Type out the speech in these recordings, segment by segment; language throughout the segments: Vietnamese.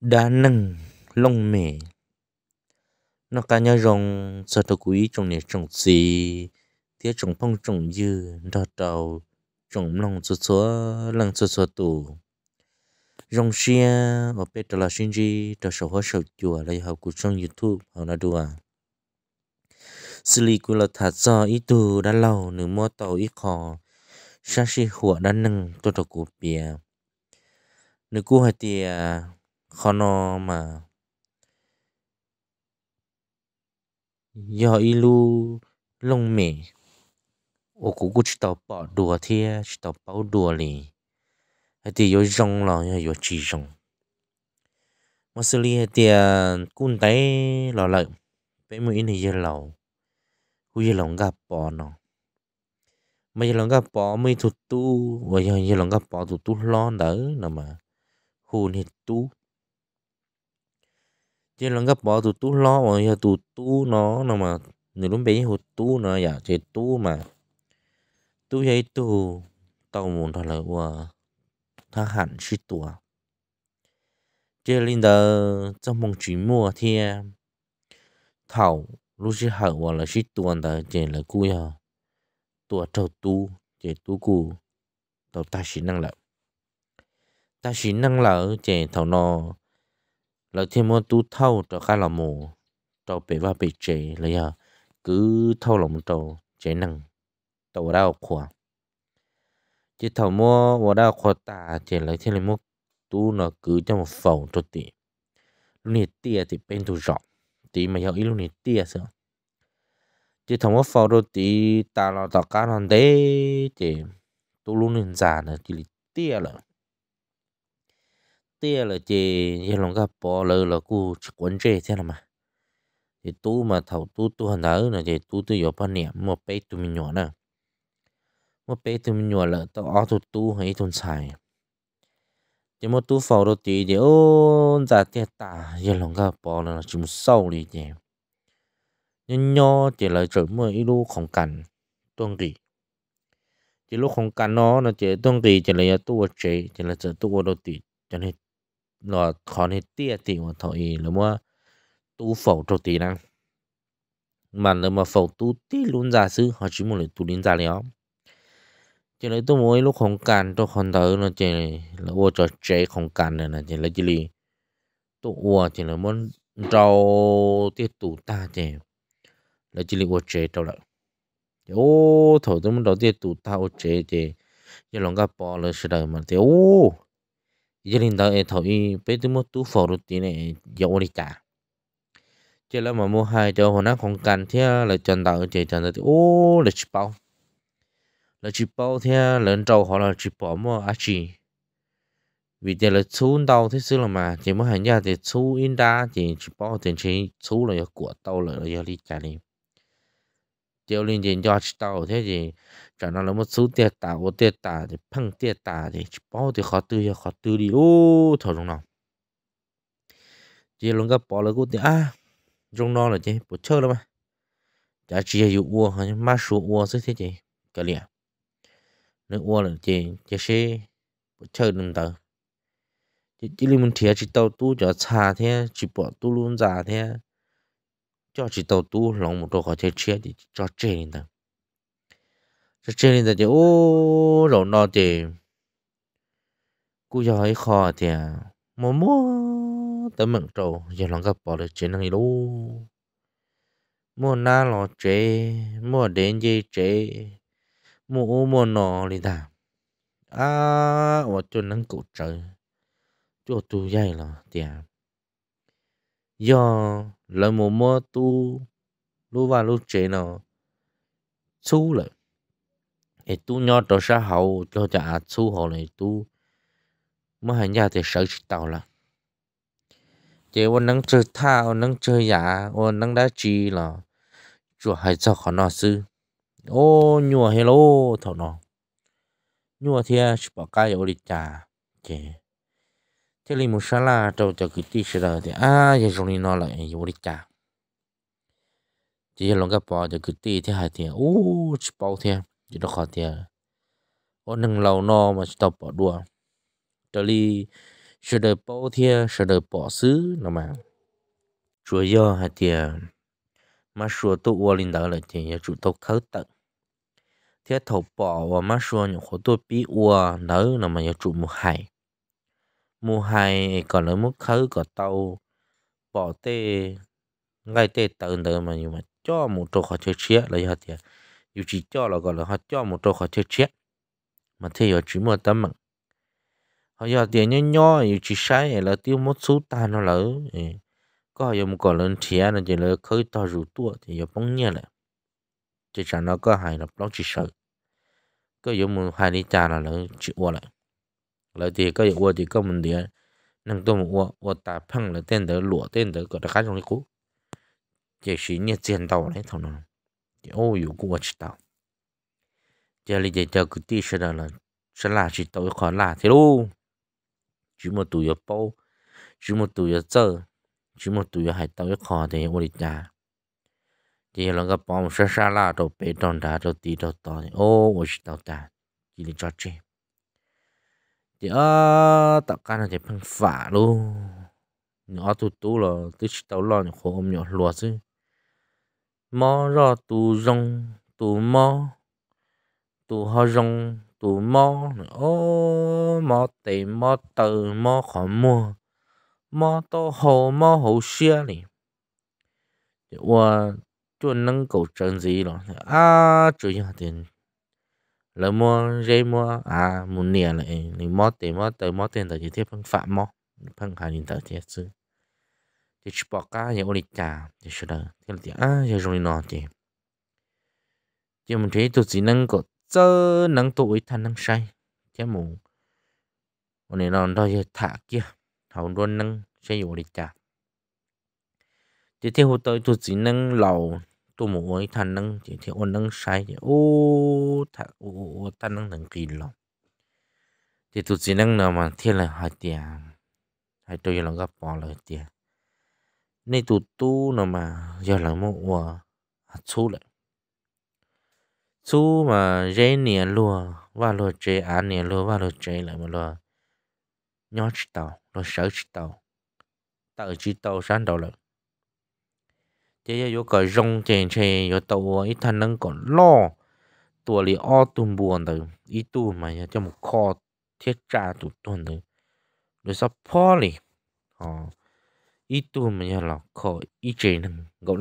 đá nâng lông mè nó cả nhà rong sợ tôi quý trong này trồng gì tiếc trồng phong trồng dư đào đầu trồng lòng số số lăng số số tù rong xia ở bên đó là sinh gì đó sổ hóa sổ chùa lấy học của trong youtube họ là đùa xử lý của là thật do ý tù đã lâu nửa mua tàu ít khó sa si hùa đã nâng tôi đầu của bìa nửa cua hai tiền Khono mà Yo ilu lông mẹ Ô cú cú chỉ tàu bỏ đùa thia Chỉ tàu bỏ đùa lì Thì yo rong lò yo chỉ rong Mà xử lý thì à, Cún tay lò lợi Bé mùi này yên lầu Cú yên lòng gặp bỏ nó Mà yên lòng gặp bỏ mới thụt tu Và yên lòng gặp bỏ thụt tu lo đỡ Nà mà Hùn hết tu chỉ là gặp bỏ tụ tu lo mà giờ tụ tu nó nó mà người đúng bé hụt tu nó giờ chỉ tu mà tu vậy tu tao muốn thật là qua tha hẳn suy tua chỉ linh đờ trong mong chỉ mua thì à, thầu lúc chỉ hở qua là suy tua đờ chỉ là cú giờ à, tua trâu tu chỉ tu cú tao ta chỉ năng lợi ta chỉ năng lợi chỉ thầu nó là thêm mua tu thâu cho khá là mù cho bể và bể chế lấy à cứ thâu lòng tàu chế năng tàu đau khỏa chỉ thầu mua và đau khỏa tà chế lấy thêm lấy mua tu nó cứ cho một phẩu cho tỷ lúc này tia thì bên tu rõ tí mà hiểu ý lúc này tia sao chỉ thầu mua phẩu rồi tí ta là tàu cá non đấy chỉ tu lúc này già nữa chỉ tia rồi tia là chị yên lòng gặp bỏ lỡ là cô quấn chê thế nào mà thì tu mà thầu tu tu hẳn thở là thì tu tu yếu bao niệm một bé tu mình nhỏ nè một bé tu mình nhỏ là tao ở tu tu hay tu xài chỉ một tu phò đầu tí thì ôn giả tiền tả yên lòng gặp bỏ là chúng sâu đi nhỉ nhưng nho chỉ là chữ mà ít lu không cần tuân kỳ chỉ lúc không cần nó là chỉ tuân kỳ chỉ là tu chế chỉ là chỉ tu đầu tí cho nên là khó nên tia thì mà thôi là mua tu phẫu cho tí năng mà là mà phẫu tu tí luôn giả sư họ chỉ muốn là tu đến giả liệu chỉ lấy tôi mỗi lúc không cản tôi không thở nó chỉ là ô cho chế không này là chỉ là chỉ lì tôi là muốn trâu tiết tụ ta chỉ là chỉ lì ô chế trâu lại ô thổi tôi muốn đầu tiết tụ ta ô chế chỉ giờ lòng cá bò là sẽ mà thì ô giờ linh đạo đó thôi bây tôi mua tú phổ được thì này dầu đi cả chứ là mà mua hai cho hồi nãy không cần thế là chân đạo chơi chân đạo thì ô là chỉ bao là chỉ bao thế lần đầu họ là chỉ bỏ mua à chỉ vì thế là chú đạo thế xưa là mà chỉ mua hàng nhà thì chú in đa thì chỉ bao tiền chỉ chú là của đạo là giờ đi trả liền tiêu linh gì do tàu thế gì cho nó là một số tiền tả ô tiền tả thì phăng tiền tả thì bao thì khó tư khó tư đi ô thôi đúng không chỉ luôn gặp bỏ lỡ cô tiền à trong nó là chứ bộ chơi lắm mà đã chỉ là dụ uo hay má số uo thế thế gì cái liền nếu uo là gì chỉ sẽ bộ chơi đừng tờ chỉ chỉ mình thiệt chỉ tàu tu cho xa thế chỉ bỏ tu luôn già thế cho chỉ tàu tu lòng một trò khó chơi chia thì cho chơi lên ta cho chơi lên ta thì ô lẩu nó thì cú giờ ấy khó thì mò mò tấm mận trầu giờ lòng gặp bỏ được chuyện này luôn mua na lò chế mua đến dây chế mua ô mua nọ đi ta à ở chỗ nắng cụ trời chỗ tu dây là tiền do là một mưa tu lúc vào lúc chế nó chú lại thì tu nhỏ đó sa hậu cho chả chú họ này tu mà hành gia thì sợ chỉ tàu là chế ôn nắng chơi tha ôn nắng chơi giả ôn nắng đá chi là chùa hay cho khó nó sư ô nhùa hello thọ nó nhùa thì bảo cái ở đi trà chế 这里木沙拉就就给地是的，啊，也容易拿了，哎，我的家，这些龙个包就给地天海天，哦，吃包天，这都好天，我能老拿嘛，就到包多，这里是的包天，是的包丝，那么主要还天，嘛说都我领导了天，也主都口等。thế thầu bỏ và má xua những khổ tôi bị ua nở là mà nhà trụ một hải mu hai còn ở mức khứ có tàu bỏ tê ngay tê tận đời mà nhưng mà cho một trâu khó chơi chia là họ thì dù chỉ cho là gọi là họ cho một trâu khó chơi chia mà thế họ chỉ mua tấm mạng họ giờ tiền nhau, nho dù chỉ sai là tiêu mất số ta nó lỡ ừ, có họ dùng còn lên chia là chỉ là khơi to rủ tua thì giờ bóng nhẹ lại chỉ chẳng nó có hài là nó chỉ sợ có dùng một hai đi trà là lỡ chịu qua lại 了的个我的个门的，那多么我我打碰了电的落电的，搁这还容易过，这是你见到嘞，同志，哦哟，我知道，这里的这个地是的了，是垃圾倒一块垃圾喽，只么都要包，只么都要走，只么都要还倒一块的我的家。thì nó gặp bóng sẽ xa là đồ bê đòn đá đồ tí đồ tỏ ô ô chỉ tao ta chỉ để cho chị chữa ờ, tạo can là chỉ phân phả luôn nhỏ tu tu là chỉ tao lo nhỏ khổ ôm nhỏ lúa chứ mò ra tu rong tu mò tu ho rong tu mò ô mò tề mò từ mò khó mua mò to hồ mò hồ xia này chữa chuồn nâng cầu trần gì rồi à chữa nhà tiền lỡ mua dây mua à muốn nè lại mình mót tiền mót tới mót tiền tới chỉ tiếp phân phạm mót phân hai nhìn tới thiệt chứ thì chỉ bỏ cá nhà ô lịch trà thì sẽ đỡ thì là à giờ rồi nọ thì chỉ mình thấy tụi chỉ năng có chớ năng tụi thanh năng say chứ mù hôm nay nó đòi thả kia hầu luôn năng sẽ ô lịch trà thì theo tôi tụi chỉ năng lầu tu mu oi than nang chỉ thì ôn nang sai chỉ ô tha ô ô than nang thằng kỳ lắm thì tu chỉ nang nào mà thiên là hai tiền hai tôi giờ là gặp bỏ là tiền nên tu tu nào mà giờ là mua ua chú lại chú mà rẽ nè lùa và lùa chế á à, nè lùa và lùa chế lại mà lùa nhót tàu lùa sợ tàu tàu chỉ tàu sáng đầu lại chế yo có rong chèn chè yo tàu ít thằng nâng còn lo tua li o tùm buồn ít tu mà yo một kho thiết tra tụt tuần rồi sao po li ờ ít tu mà yo là kho ít chè nâng gấu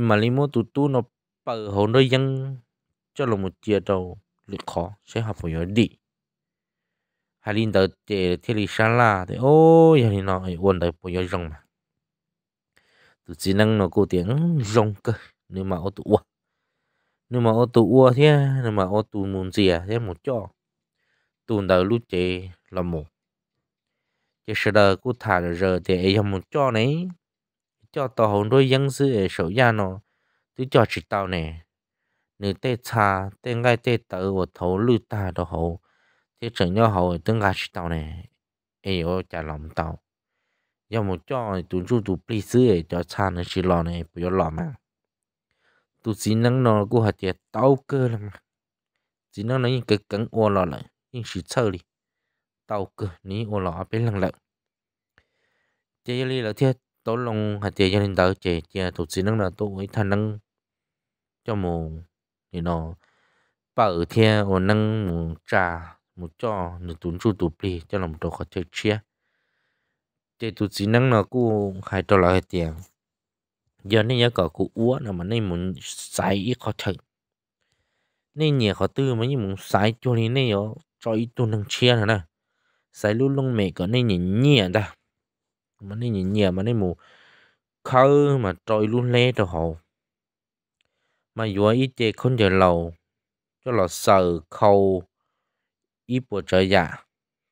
mà li mua tụt nó bờ hồ nơi dân cho là một chia đầu lực khó sẽ học phải đi hay linh tờ tề thì li ô giờ thì nó quên đời bây giờ rong mà tụ chỉ năng nó cố tiếng rong cơ nhưng mà ô tụ ua nhưng mà ô tụ ua thế nhưng mà ô tụ muốn gì à thế một chỗ tụ đầu lúc chế là một chế sơ đó cú thả rồi thì ấy một chỗ này cho tàu hồn đôi dân sư ở sổ gia nó tụ cho chỉ tàu này nếu tê cha tê ngay tê tớ và thấu lưu ta đồ hậu thế chẳng nhau hậu tương gai chỉ tàu này ấy ô trả lòng tàu 要么叫读书读历史诶，叫差那些老呢，不要老嘛。读技能呢，过下点刀割了嘛。技能呢，应该跟我老了，应是错哩。刀割你我老阿别人了。这里了天，都弄下点家庭到这这读技能了，都为他能叫么？你喏，把二天我能么炸么叫你读书读历，叫那么多好吃吃。จตุสีนังนกูขายตัวลอยเตียงย้อนนี่ยก็กูอ้วนะมันในมุนใสอีกเขาเถิดนี่เนี่ยเขอตื้อมันยิ่งมุนใสจุลีนี่ยอจอยตัวนังเชียนนะใสลุลงเมก็นี่ยเนี่ยนะมันในเนี่ยมันในมูเขามาจอยลุเล่ตัวเขามาอยู่อีเจคนเดียวเราจะเราเสือเขาอีปวดใจยา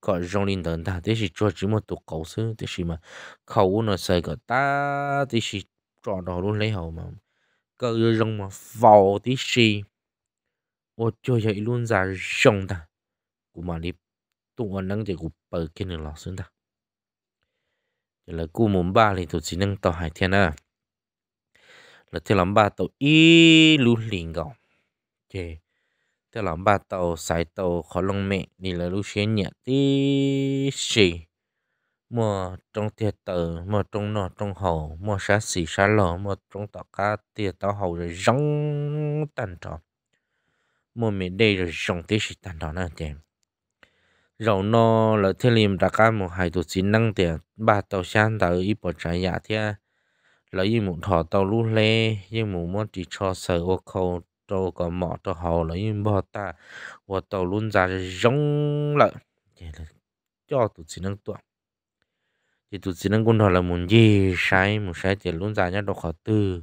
có rong linh tận ta thế thì cho chỉ một tổ cầu sư thế thì mà khẩu nó xây cái, ta thế thì trò đó luôn lấy hậu mà cơ rong mà vào thế thì ô cho vậy luôn ra rong ta của mà đi tụng ở năng thì của bờ kia này lọ xuống ta thì là cú muốn ba thì tụi chỉ năng tàu hải thiên à là thế làm ba tàu ý lưu linh gọng chê tức là ba tàu sải tàu khó lòng mẹ đi là lúc xuyên nhẹ tí xì mua trong thiệt tử mua trong nọ trong hồ mua xá xì xá lò mua trong tàu cá tiệt tàu hồ rồi rong tàn trọ mua mẹ đây rồi rong tí xì tàn trọ nữa chèm rồi nó là thế liêm đã cá một hai tụ chỉ năng tiền ba tàu sang tàu ít bỏ trái nhà dạ thế lấy một thọ tàu lú lê nhưng một món chỉ cho sợ ô khâu trâu có mỏ trâu hầu là im bò ta và tàu luôn ra giống lại cho tụi chỉ năng tuệ thì tụi chỉ năng quân họ là muốn gì sai muốn sai thì luôn ra nhá đâu khó tư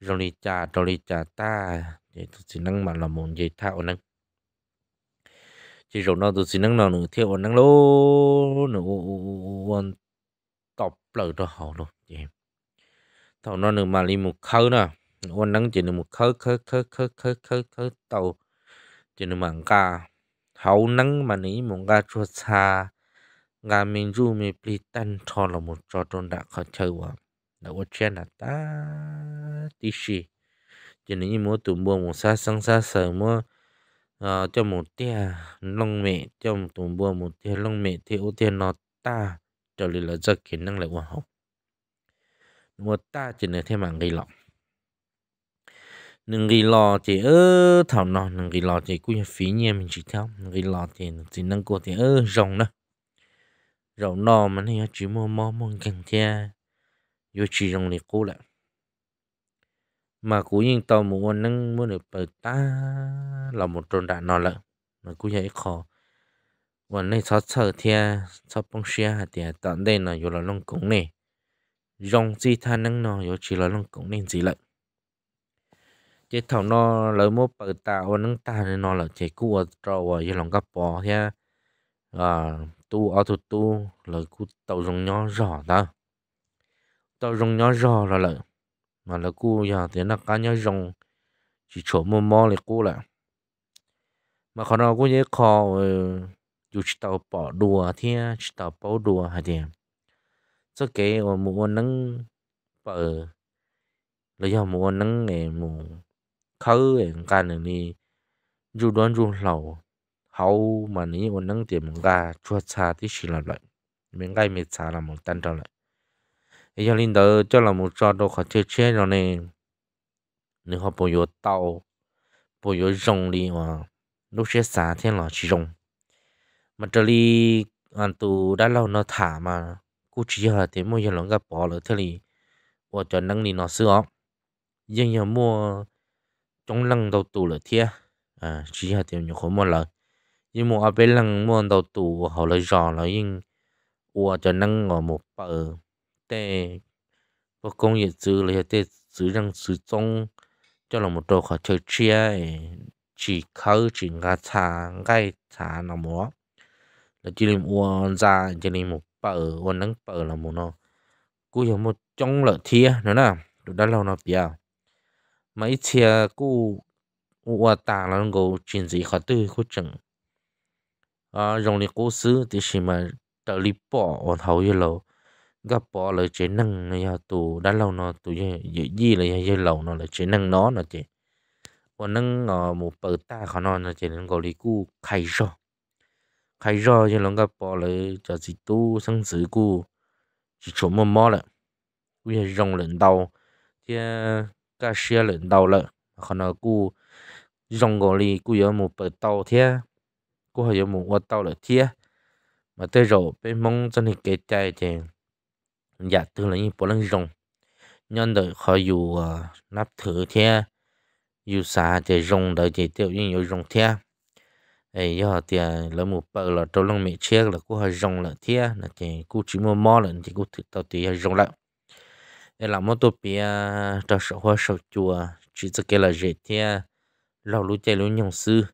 rồi lì trà rồi lì trà ta thì tụi chỉ năng mà là muốn gì thạo năng chỉ rồi nó tụi chỉ năng nào nữa thiệu năng lô nữa tập lỡ trâu hầu luôn thằng nó nữa mà đi một khâu nữa. 원랑 지는 커커커커커커커 또 지는 뭔가 하우낭 많이 뭔가 조차 nga mình du mi pli tan cho là một trò tròn đã khó chơi quá đã có chuyện là ta tí xì cho nên như mỗi tụ mua một sa sang sa sở mua ờ, cho một tia long mẹ cho một tụ mua một tia long mẹ thì ô tia nó ta cho là do kỹ năng lại quá học một ta chỉ là thêm mạng gây nâng gì lò thì ơ thảo nọ nâng gì lò thì cũng phí nhẹ mình chỉ theo nâng gì lò thì chỉ nâng cô thì ơ rồng đó rồng nọ mà này chỉ mua mò mò càng thea vô chỉ rồng này cô lại mà cú yên tàu mua nâng mua được bờ ta là một tròn đạn nọ lợ mà cú dễ khó วันนี้ชอบเชื่อเทียชอบปงเชียเทียตอนเด่นน่ะอยู่ละลงกงเนี่ยรองจีท่านั่งนออยู่จีละลงกงเนี่ยจีเลย chế thằng nó lỡ mua bờ tà hoặc ta nên nó là chế cua trâu và yên lòng gặp bò thế à ờ, tu ở tu tu là cú tàu rồng nhỏ rõ ta tàu rồng nhỏ rõ là là mà là cú giờ thì nó cá nhỏ rồng chỉ chỗ mò mò là cú là mà còn nó cú nhớ khó ờ, dù chỉ tàu bỏ đùa thì chỉ tàu bỏ đùa hay gì, ờ, cho cái mà muốn nâng bờ là do muốn nâng nghề muốn khứ em ca này ni dù đoán dù lâu hậu mà ní còn nâng tiền mình ca chua xa tí xì là lại mình cái mệt xa là một tan trở lại ấy cho linh đỡ cho là một trò đồ khó chơi chơi rồi nè nếu họ bồi dưỡng tàu bồi dưỡng rồng đi mà lúc sẽ xa thế là chỉ rồng mà trở đi anh tù đã lâu nó thả mà cô chỉ là thế mua giờ lòng gặp bỏ lỡ thế thì bỏ cho nâng đi nó sửa nhưng giờ chúng lăng đầu tù là thia à chỉ là tiểu nhiều khối một lần nhưng mà bên lăng mua đầu tù họ lại giò là nhưng ủa cho năng ở một bờ để bố công nghiệp giữ là để giữ rằng dư trong cho là một đồ khó chơi chia chỉ khâu chỉ ngã thả ngay thả nó múa là chỉ làm uo ra chỉ làm một bờ uo nắng bờ là một nó cú hiểu một trong lợi thia nữa nè đó là nó bia mấy chia cũ ủa tả là ngủ chuyện gì khó tư khó chừng à ờ, rồng liền cố xứ thì chỉ mà trợ lý bỏ ở thầu như lâu gặp bỏ lời chế năng này ya tù đã lâu nó tù gì gì là ya lâu nó là chế năng nó nó chế và năng ở một bờ ta khó nó nó chế nên gọi lý cũ khai rõ khai rõ như lòng gặp bỏ là cho gì tu sang sử cũ chỉ chỗ mò mò lại vì giờ rồng lên đầu thì cả xe lợn đầu lợn còn là cú dòng gò lì cú giờ một bờ tàu thế cú hồi giờ một ô tàu là thế mà tới rồi bên mong chân thì cái chạy thì nhà từ là như bỏ lăng rồng nhân đời khó dù ờ, nắp thử thế dù xa thì rồng đời thì tiêu như nhiều rồng thía, ấy giờ thì là một bờ là trâu lăng mẹ chết là cú hồi rồng là thế là thì cú chỉ mua mò là thì cú thử tàu thì rồng lại nên làm một tổ bia cho sở hoa sở chùa chỉ cho cái là dễ thế lâu lúc chơi lúc nhung sư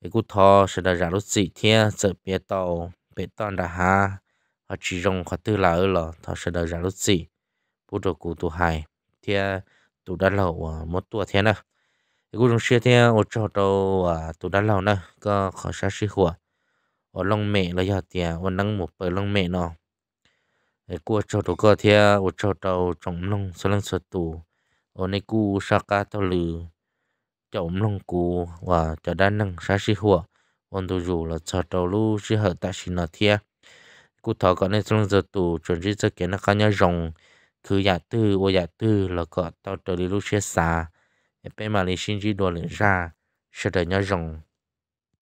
cái cụ thọ sẽ là ra lúc gì thế sợ bia tàu bia tàu đã ha họ chỉ dùng họ tư là ở lò thọ sẽ là ra lúc gì bố đồ cụ tụ hài thế tụ đã lâu à, một tuổi thế nào cái cụ dùng xe thế ở chỗ đâu à, tụ đã lâu nữa có khó sát sĩ hùa ở lòng mẹ là giờ tiền ở nâng một bờ lòng mẹ nó กูชอบก็เทียกูชอบเอาจมลงสลังสตูโอในกูสากาตลือจมลงกูว่าจะด้านนั่งสาชิหัวอันดูอยู่ละชอบเอาลู่ชิเหตัชินาเทียกูถอก็ในสลังสตูจนที่จะเกิดนักการยจงคืออยากตื้อว่าอยากตื้อแล้วก็ตอนเตอร์ลู่เชียสาเป็นมาเลเซียจีดวนเหลือชาเสด็จยจง